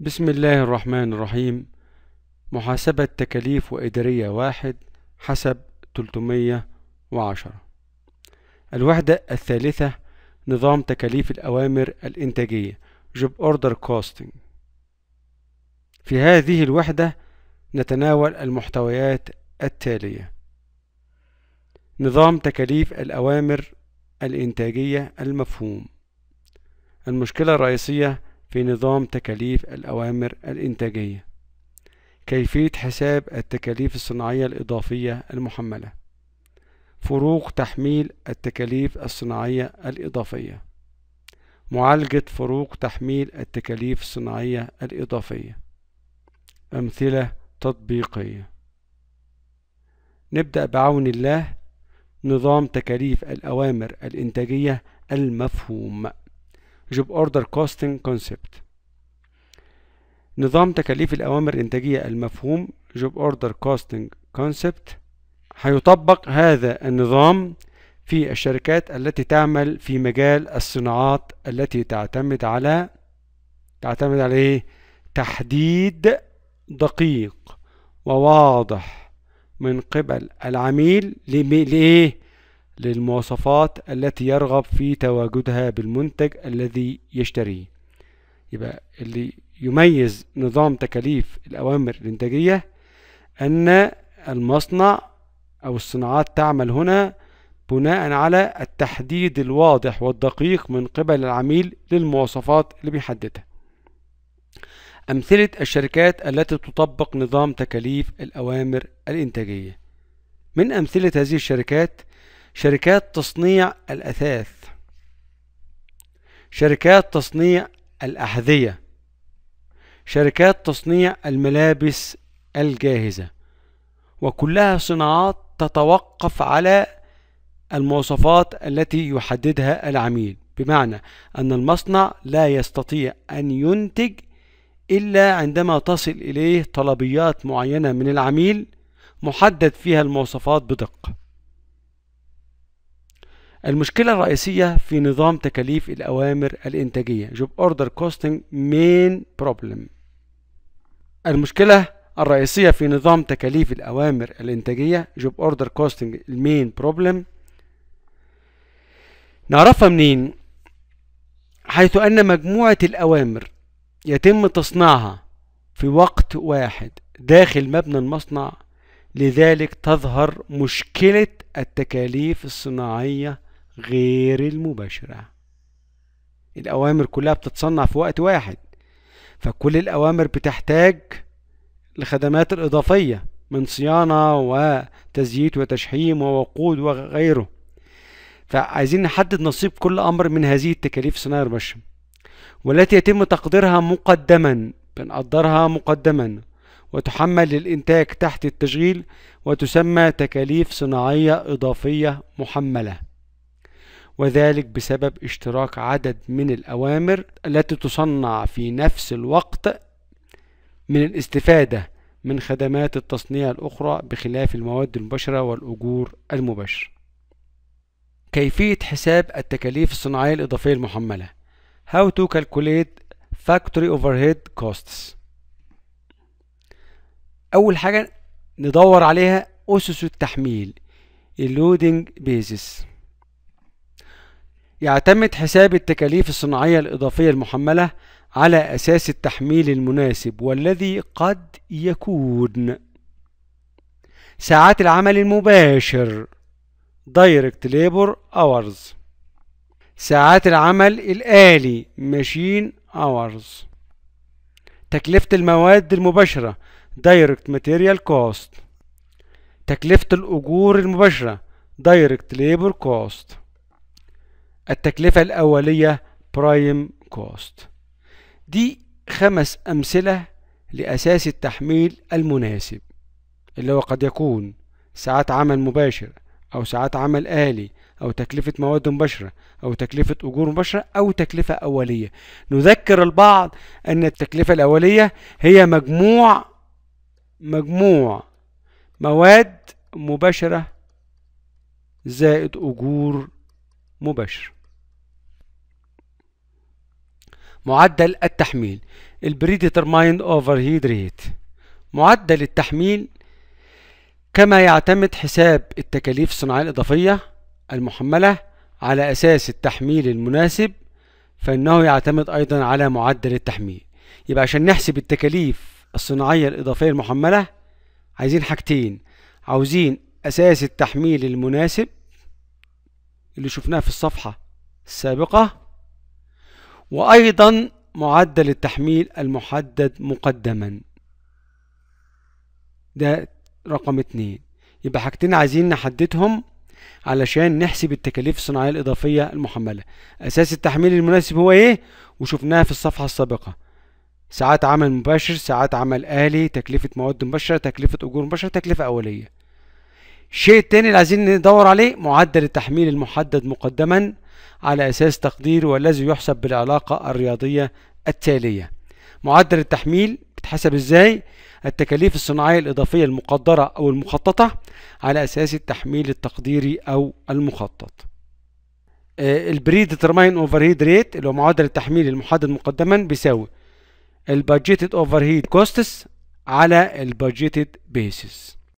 بسم الله الرحمن الرحيم محاسبة تكاليف وإدارية واحد حسب 310 الوحدة الثالثة نظام تكاليف الأوامر الإنتاجية Job Order Costing في هذه الوحدة نتناول المحتويات التالية نظام تكاليف الأوامر الإنتاجية المفهوم المشكلة الرئيسية في نظام تكاليف الأوامر الإنتاجية كيفية حساب التكاليف الصناعية الإضافية المحملة فروق تحميل التكاليف الصناعية الإضافية معالجة فروق تحميل التكاليف الصناعية الإضافية أمثلة تطبيقية نبدأ بعون الله نظام تكاليف الأوامر الإنتاجية المفهوم جوب اوردر كوستنج كونسبت نظام تكاليف الأوامر الإنتاجية المفهوم جوب اوردر كوستنج كونسبت هيطبق هذا النظام في الشركات التي تعمل في مجال الصناعات التي تعتمد على تعتمد على ايه تحديد دقيق وواضح من قبل العميل لإيه للمواصفات التي يرغب في تواجدها بالمنتج الذي يشتريه يبقى اللي يميز نظام تكاليف الأوامر الإنتاجية أن المصنع أو الصناعات تعمل هنا بناء على التحديد الواضح والدقيق من قبل العميل للمواصفات اللي بيحددها أمثلة الشركات التي تطبق نظام تكاليف الأوامر الإنتاجية من أمثلة هذه الشركات شركات تصنيع الأثاث شركات تصنيع الأحذية شركات تصنيع الملابس الجاهزة وكلها صناعات تتوقف على المواصفات التي يحددها العميل بمعنى أن المصنع لا يستطيع أن ينتج إلا عندما تصل إليه طلبيات معينة من العميل محدد فيها المواصفات بدقة المشكلة الرئيسية في نظام تكاليف الأوامر الإنتاجية Job Order Costing Main Problem المشكلة الرئيسية في نظام تكاليف الأوامر الإنتاجية Job Order Costing Main Problem نعرفها منين؟ حيث أن مجموعة الأوامر يتم تصنيعها في وقت واحد داخل مبنى المصنع لذلك تظهر مشكلة التكاليف الصناعية غير المباشرة الأوامر كلها بتتصنع في وقت واحد فكل الأوامر بتحتاج لخدمات الإضافية من صيانة وتزييت وتشحيم ووقود وغيره فعايزين نحدد نصيب كل أمر من هذه التكاليف صناعة البشر والتي يتم تقديرها مقدما بنقدرها مقدما وتحمل للإنتاج تحت التشغيل وتسمى تكاليف صناعية إضافية محملة وذلك بسبب اشتراك عدد من الأوامر التي تصنع في نفس الوقت من الاستفادة من خدمات التصنيع الأخرى بخلاف المواد المباشرة والأجور المباشرة. كيفية حساب التكاليف الصناعية الإضافية المحملة How to calculate factory overhead costs أول حاجة ندور عليها أسس التحميل loading بيزس يعتمد حساب التكاليف الصناعية الإضافية المحملة على أساس التحميل المناسب والذي قد يكون ساعات العمل المباشر Direct Labor Hours ساعات العمل الآلي Machine Hours تكلفة المواد المباشرة Direct Material Cost تكلفة الأجور المباشرة Direct Labor Cost التكلفة الأولية برايم كوست دي خمس أمثلة لأساس التحميل المناسب اللي هو قد يكون ساعات عمل مباشر أو ساعات عمل آلي أو تكلفة مواد مباشرة أو تكلفة أجور مباشرة أو تكلفة أولية نذكر البعض أن التكلفة الأولية هي مجموع مجموع مواد مباشرة زائد أجور مباشرة معدل التحميل البريديترمايند اوفر هيد ريت معدل التحميل كما يعتمد حساب التكاليف الصناعية الإضافية المحملة على أساس التحميل المناسب فإنه يعتمد أيضا على معدل التحميل يبقى عشان نحسب التكاليف الصناعية الإضافية المحملة عايزين حاجتين عاوزين أساس التحميل المناسب اللي شفناه في الصفحة السابقة وأيضا معدل التحميل المحدد مقدما ده رقم اتنين يبقى حاجتين عايزين نحددهم علشان نحسب التكاليف الصناعية الإضافية المحملة أساس التحميل المناسب هو إيه وشفناها في الصفحة السابقة ساعات عمل مباشر ساعات عمل آلي تكلفة مواد مباشرة تكلفة أجور مباشرة تكلفة أولية الشيء التاني اللي عايزين ندور عليه معدل التحميل المحدد مقدما على أساس تقدير والذي يحسب بالعلاقة الرياضية التالية معدل التحميل بتحسب ازاي التكاليف الصناعية الإضافية المقدرة أو المخططة على أساس التحميل التقديري أو المخطط البري ديترماين هيد ريت اللي هو معدل التحميل المحدد مقدما بيساوي البادجيتد هيد كوستس على البادجيتد بيسز